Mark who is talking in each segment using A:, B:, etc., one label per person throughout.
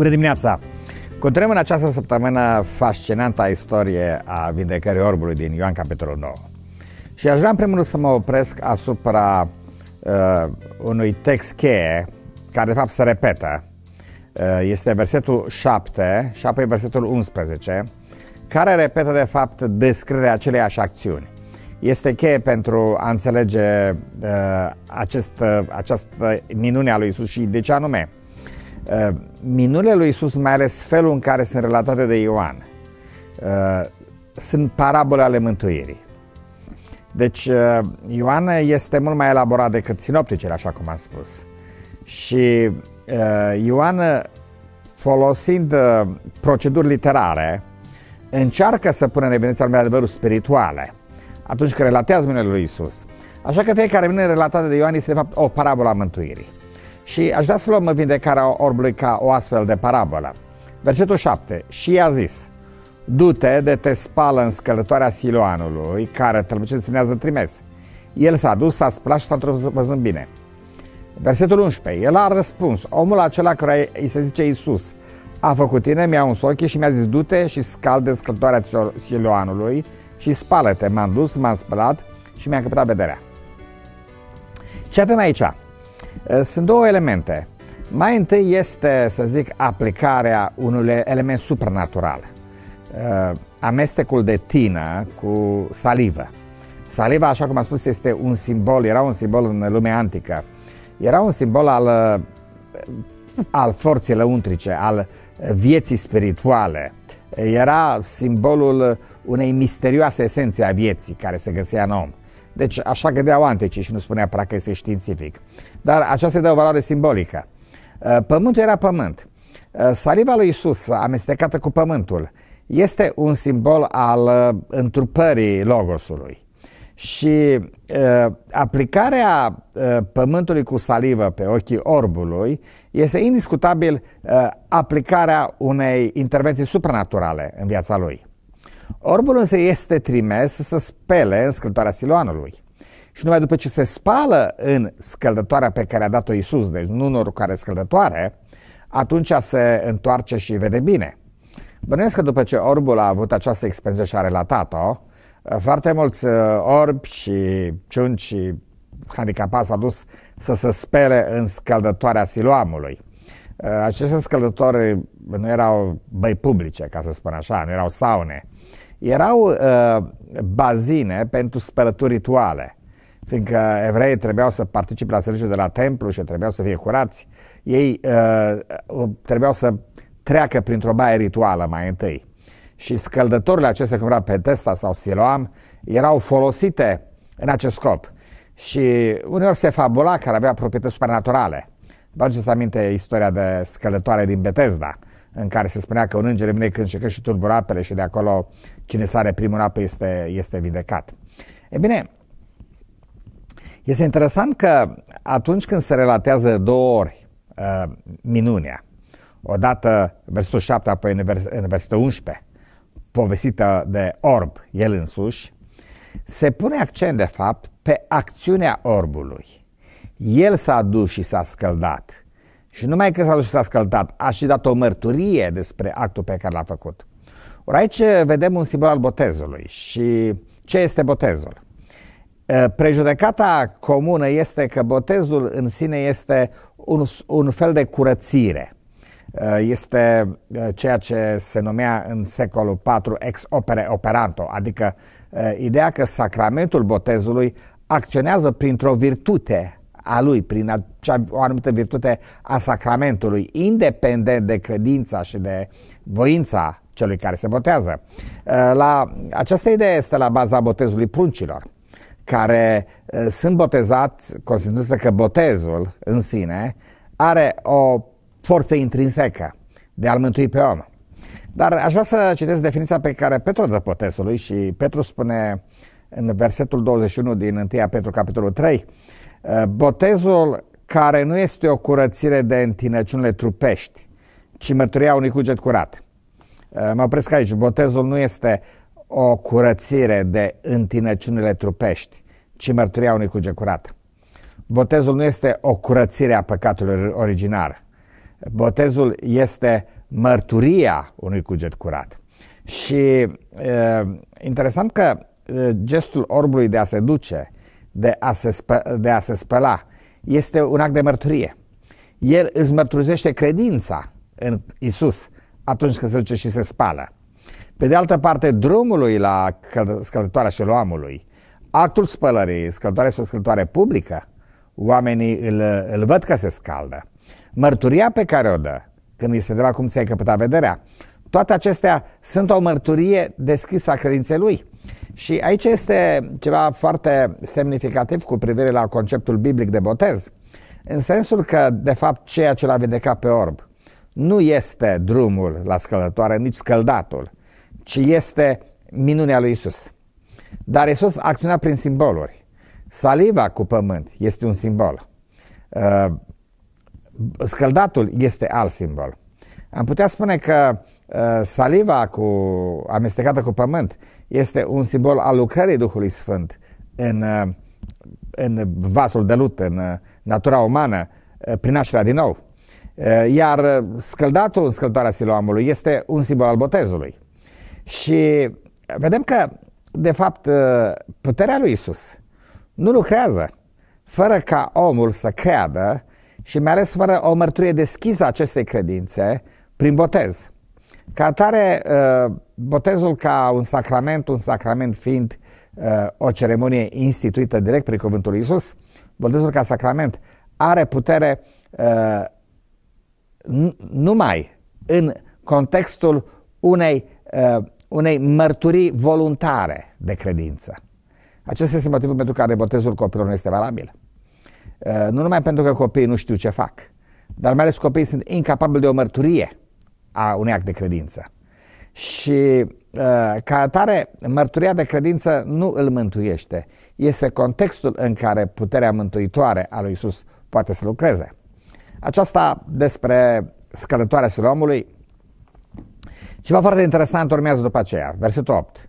A: Bună dimineața! Continuăm în această săptămână fascinanta istorie a vindecării orbului din Ioan capitolul 9. Și aș vrea în primul rând să mă opresc asupra uh, unui text cheie care de fapt se repetă. Uh, este versetul 7 și apoi versetul 11 care repetă de fapt descrierea aceleiași acțiuni este cheie pentru a înțelege uh, acest, uh, această minune a lui Isus și de ce anume. Eh, minunile lui Isus, mai ales felul în care sunt relatate de Ioan, eh, sunt parabole ale mântuirii. Deci eh, Ioan este mult mai elaborat decât sinopticele, așa cum am spus. Și Ioan, folosind proceduri literare, încearcă să pună în evidență anumite adevăruri spirituale atunci când relatează minunile lui Isus. Așa că fiecare minune relatată de Ioan este de fapt o parabolă a mântuirii. Și aș vrea să luăm în vindecarea orbului ca o astfel de parabolă. Versetul 7. Și i-a zis, du-te de te spală în scălătoarea Siloanului, care tălmăcit însemnează trimes. El s-a dus, s-a spălat și s-a întors văzând bine. Versetul 11. El a răspuns, omul acela care îi se zice Iisus, a făcut tine, mi-a uns ochii și mi-a zis, du-te și scalde scălătoarea Siloanului și spală-te. M-am dus, m-am spălat și mi-a căpătat vederea. Ce avem aici? Eh, sunt două elemente. Mai întâi este, să zic, aplicarea unui element supranatural. Eh, amestecul de tină cu salivă. Saliva, așa cum am spus, este un simbol, era un simbol în lumea antică. Era un simbol al, eh, al forței lăuntrice, al vieții spirituale. Era simbolul unei misterioase esențe a vieții care se găsea în om. Deci așa gândeau anticii și nu spunea practic este științific. Dar aceasta este o valoare simbolică. Uh, pământul era pământ. Uh, saliva lui Isus, amestecată cu pământul, este un simbol al uh, întrupării logosului. Și uh, aplicarea uh, pământului cu salivă pe ochii orbului este indiscutabil uh, aplicarea unei intervenții supranaturale în viața lui. Orbul însă este trimis să spele în scriptoarea siloanului și numai după ce se spală în scăldătoarea pe care a dat-o Iisus deci nu în oricare scăldătoare, atunci se întoarce și vede bine. Bănuiesc că după ce orbul a avut această experiență și a relatat-o, foarte mulți uh, orbi și ciunci și handicapați s-au dus să se spele în scăldătoarea siluamului. Uh, aceste scăldători nu erau băi publice, ca să spun așa, nu erau saune. Erau uh, bazine pentru spălături rituale fiindcă evreii trebuiau să participe la serviciul de la templu și trebuiau să fie curați, ei uh, uh, trebuiau să treacă printr-o baie rituală mai întâi. Și scăldătorile acestea, cum era Petesta sau Siloam, erau folosite în acest scop. Și uneori se fabula care avea proprietăți supranaturale. Vă aduceți aminte istoria de scăldătoare din Betesda, în care se spunea că un înger vine când și când și tulbură apele și de acolo cine sare primul apă este, este vindecat. E bine, este interesant că atunci când se relatează două ori uh, minunea, odată versul 7, apoi în, vers, în versetul 11, povestită de orb el însuși, se pune accent de fapt pe acțiunea orbului. El s-a dus și s-a scăldat. Și numai că s-a dus și s-a scăldat, a și dat o mărturie despre actul pe care l-a făcut. Ori aici vedem un simbol al botezului și ce este botezul? Eh, prejudecata comună este că botezul în sine este un, un fel de curățire. Eh, este eh, ceea ce se numea în secolul IV ex opere operanto, adică ideea că sacramentul botezului acționează printr-o virtute a lui, prin acea, o anumită virtute a sacramentului, independent de credința și de voința celui care se botează. La, această idee este la baza botezului pruncilor care eh, sunt botezați, se că botezul în sine are o forță intrinsecă de a-l mântui pe om. Dar aș vrea să citesc definiția pe care Petru dă botezului și Petru spune în versetul 21 din 1 Petru capitolul 3 eh, Botezul care nu este o curățire de întinăciunile trupești, ci mărturia unui cuget curat. Eh, mă opresc aici. Botezul nu este o curățire de întinăciunile trupești, ci mărturia unui cugecurat. Botezul nu este o curățire a păcatului originar. Botezul este mărturia unui cuget curat. Și e, interesant că e, gestul orbului de a se duce, de a se, spă, de a se spăla, este un act de mărturie. El îți mărturisește credința în Isus atunci când se duce și se spală. Pe de altă parte, drumul lui la căl- scălătoarea șeloamului actul spălării, scăltoare este o publică, oamenii îl, îl văd că se scaldă. Mărturia pe care o dă, când îi se întreba cum ți-ai căpătat vederea, toate acestea sunt o mărturie deschisă a credinței lui. Și aici este ceva foarte semnificativ cu privire la conceptul biblic de botez, în sensul că, de fapt, ceea ce l-a vindecat pe orb nu este drumul la scălătoare, nici scăldatul, ci este minunea lui Isus. Dar Isus acționa prin simboluri. Saliva cu pământ este un simbol. Uh, scăldatul este alt simbol. Am putea spune că uh, saliva cu, amestecată cu pământ este un simbol al lucrării Duhului Sfânt în, uh, în vasul de lut, în natura umană, prin nașterea din nou. Iar scăldatul în scăldarea siloamului este un simbol al botezului. Și vedem că de fapt, uh, puterea lui Isus nu lucrează fără ca omul să creadă și mai ales fără o mărturie deschisă acestei credințe prin botez. Ca atare, uh, botezul ca un sacrament, un sacrament fiind uh, o ceremonie instituită direct prin cuvântul lui Isus, botezul ca sacrament are putere numai în contextul unei unei mărturii voluntare de credință. Acesta este motivul pentru care botezul copilor nu este valabil. Uh, nu numai pentru că copiii nu știu ce fac, dar mai ales copiii sunt incapabili de o mărturie a unui act de credință. Și uh, ca atare, mărturia de credință nu îl mântuiește. Este contextul în care puterea mântuitoare a lui Isus poate să lucreze. Aceasta despre scălătoarea omului ceva foarte interesant urmează după aceea, versetul 8.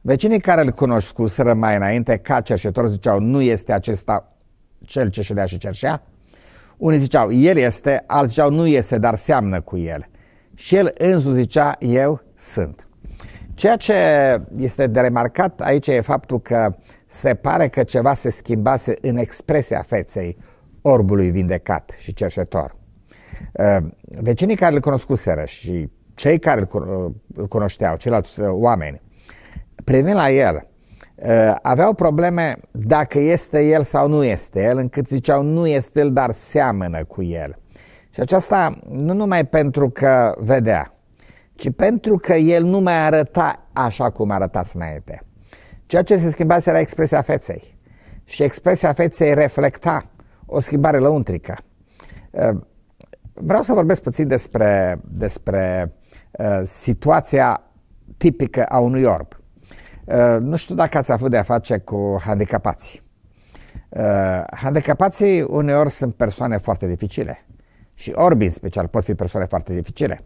A: Vecinii care îl cunoșcuseră mai înainte ca cerșetor ziceau, nu este acesta cel ce ședea și cerșea? Unii ziceau, el este, alții ziceau, nu este, dar seamnă cu el. Și el însuși zicea, eu sunt. Ceea ce este de remarcat aici e faptul că se pare că ceva se schimbase în expresia feței orbului vindecat și cerșetor. Ă, vecinii care îl cunoscuseră și cei care îl cunoșteau, ceilalți uh, oameni, privind la el, uh, aveau probleme dacă este el sau nu este el, încât ziceau nu este el, dar seamănă cu el. Și aceasta nu numai pentru că vedea, ci pentru că el nu mai arăta așa cum arăta înainte. Ceea ce se schimbase era expresia feței și expresia feței reflecta o schimbare lăuntrică. Uh, vreau să vorbesc puțin despre, despre Uh, situația tipică a unui orb. Uh, nu știu dacă ați avut de-a face cu handicapații. Uh, handicapații uneori sunt persoane foarte dificile și orbi în special pot fi persoane foarte dificile,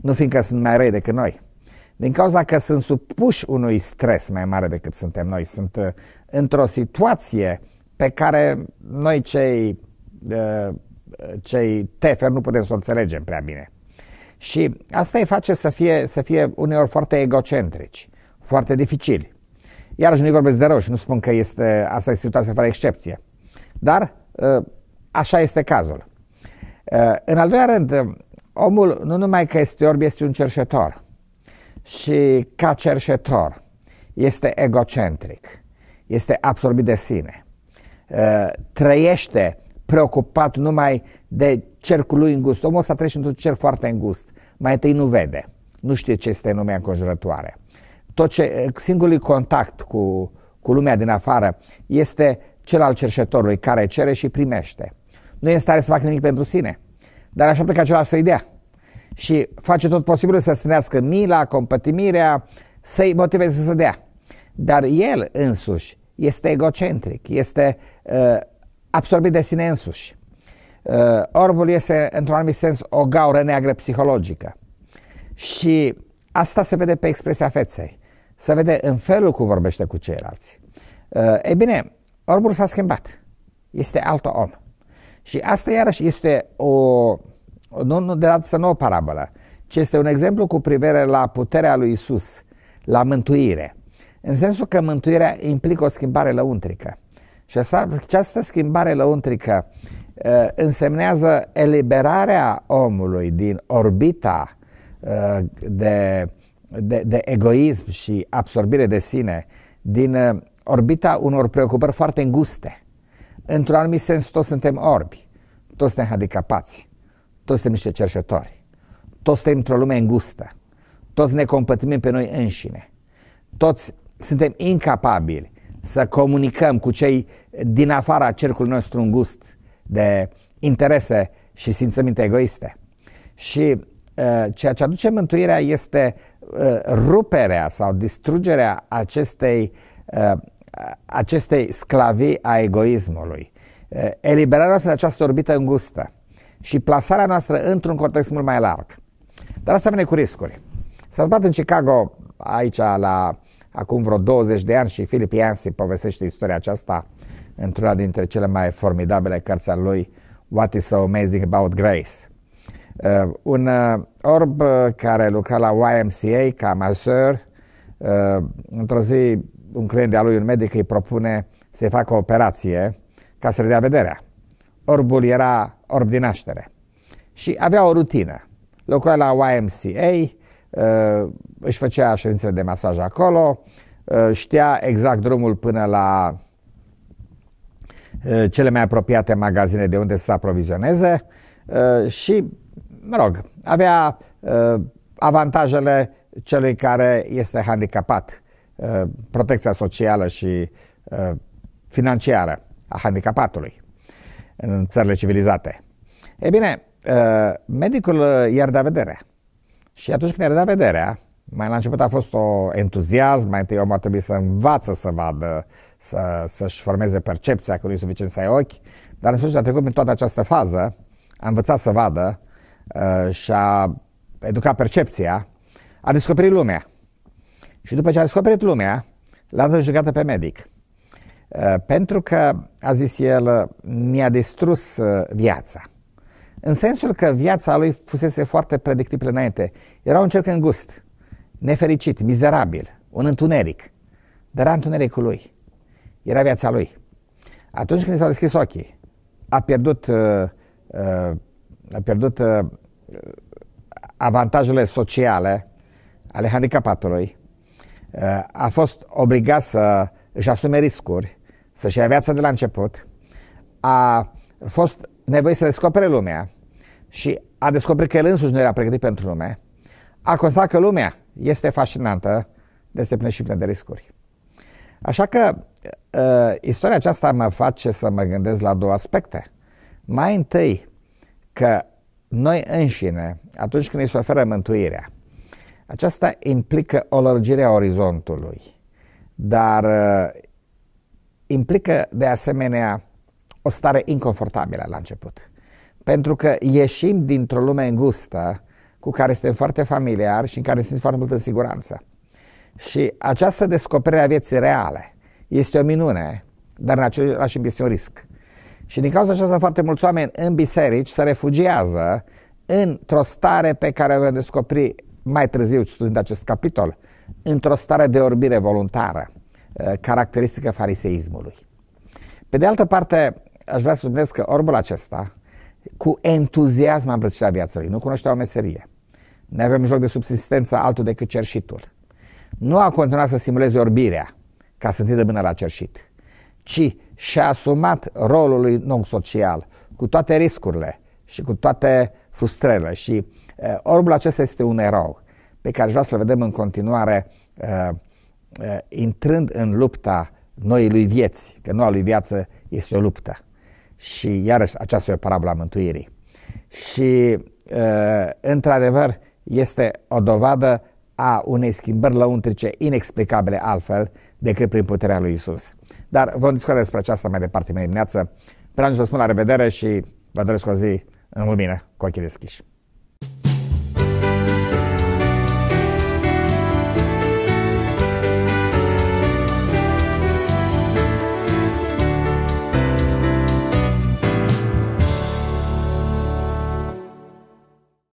A: nu fiindcă sunt mai răi decât noi. Din cauza că sunt supuși unui stres mai mare decât suntem noi, sunt într-o situație pe care noi cei, cei tefer nu putem să o înțelegem prea bine. Și asta îi face să fie, să fie uneori foarte egocentrici, foarte dificili. Iarăși nu-i vorbesc de rău și nu spun că este, asta este situația fără excepție. Dar ă, așa este cazul. Ă, în al doilea rând, omul nu numai că este orb, este un cerșetor. Și ca cerșetor este egocentric, este absorbit de sine, ă, trăiește preocupat numai de cercul lui îngust. Omul ăsta trece într-un cerc foarte îngust mai întâi nu vede, nu știe ce este lumea înconjurătoare. Tot ce, singurul contact cu, cu lumea din afară este cel al cerșetorului care cere și primește. Nu e în stare să facă nimic pentru sine, dar așteaptă ca celălalt să-i dea. Și face tot posibilul să strânească mila, compătimirea, să-i motiveze să dea. Dar el însuși este egocentric, este uh, absorbit de sine însuși. Eh, orbul este, într-un anumit sens, o gaură neagră psihologică. Și asta se vede pe expresia feței. Se vede în felul cum vorbește cu ceilalți. Eh, ei bine, orbul s-a schimbat. Este alt om. Și asta iarăși este o, nu, nu de dată nu o parabolă, ci este un exemplu cu privire la puterea lui Isus, la mântuire. În sensul că mântuirea implică o schimbare lăuntrică. Și această schimbare lăuntrică Eh, însemnează eliberarea omului din orbita eh, de, de, de egoism și absorbire de sine, din eh, orbita unor preocupări foarte înguste. Într-un anumit sens, toți suntem orbi, toți suntem handicapați, toți suntem niște cerșători, toți suntem într-o lume îngustă, toți ne compătimim pe noi înșine, toți suntem incapabili să comunicăm cu cei din afara cercului nostru îngust, de interese și simțăminte egoiste. Și uh, ceea ce aduce mântuirea este uh, ruperea sau distrugerea acestei, uh, acestei sclavii a egoismului, eliberarea noastră de această orbită îngustă și plasarea noastră într-un context mult mai larg. Dar asta vine cu riscuri. S-a întâmplat în Chicago, aici, la acum vreo 20 de ani și Philip Yancey povestește istoria aceasta într-una dintre cele mai formidabile cărți ale lui What is so amazing about Grace. Uh, un uh, orb uh, care lucra la YMCA ca maseur, uh, într-o zi un client de al lui, un medic, îi propune să-i facă o operație ca să redea vederea. Orbul era orb din naștere și avea o rutină. Locuia la YMCA, uh, își făcea ședințele de masaj acolo, uh, știa exact drumul până la cele mai apropiate magazine de unde să se aprovizioneze și, mă rog, avea avantajele celui care este handicapat, protecția socială și financiară a handicapatului în țările civilizate. E bine, medicul i-ar da vederea. Și atunci când i-ar da vederea, mai la început a fost o entuziasm, mai întâi omul a trebuit să învață să vadă uh, să, să-și formeze percepția că nu e suficient să ai ochi, dar în sfârșit a trecut prin toată această fază, a învățat să vadă uh, și a educat percepția, a descoperit lumea. Și după ce a descoperit lumea, l-a judecată pe medic. Uh, pentru că, a zis el, mi-a distrus uh, viața. În sensul că viața lui fusese foarte predictibilă înainte. Era un cerc îngust, nefericit, mizerabil, un întuneric. Dar era întunericul lui. Era viața lui. Atunci când s-a deschis ochii, a pierdut, uh, uh, a pierdut uh, avantajele sociale ale handicapatului, uh, a fost obligat să își asume riscuri, să-și ia viața de la început, a fost nevoie să descopere lumea și a descoperit că el însuși nu era pregătit pentru lume, a constat că lumea este fascinantă, despre și plină de riscuri. Așa că uh, istoria aceasta mă face să mă gândesc la două aspecte. Mai întâi, că noi înșine, atunci când îi se oferă mântuirea, aceasta implică o lărgire a orizontului, dar uh, implică de asemenea o stare inconfortabilă la început. Pentru că ieșim dintr-o lume îngustă cu care suntem foarte familiar și în care sunt foarte multă siguranță. Și această descoperire a vieții reale este o minune, dar în același timp este un risc. Și din cauza aceasta foarte mulți oameni în biserici se refugiază într-o stare pe care o descoperi mai târziu studiind acest capitol, într-o stare de orbire voluntară, eh, caracteristică fariseismului. Pe de altă parte, aș vrea să subliniez că orbul acesta, cu entuziasm am la viața lui, nu cunoștea o meserie. Ne avem joc de subsistență altul decât cerșitul nu a continuat să simuleze orbirea ca să întindă mâna la cerșit, ci și-a asumat rolul lui non-social cu toate riscurile și cu toate frustrările și uh, orbul acesta este un erou pe care vreau să-l vedem în continuare uh, uh, intrând în lupta noii lui vieți, că noua lui viață este o luptă și iarăși aceasta e o parabola mântuirii și uh, într-adevăr este o dovadă a unei schimbări lăuntrice inexplicabile altfel decât prin puterea lui Isus. Dar vom discuta despre aceasta mai departe, mai dimineață. Până atunci vă spun la revedere și vă doresc o zi în lumină, cu ochii deschiși.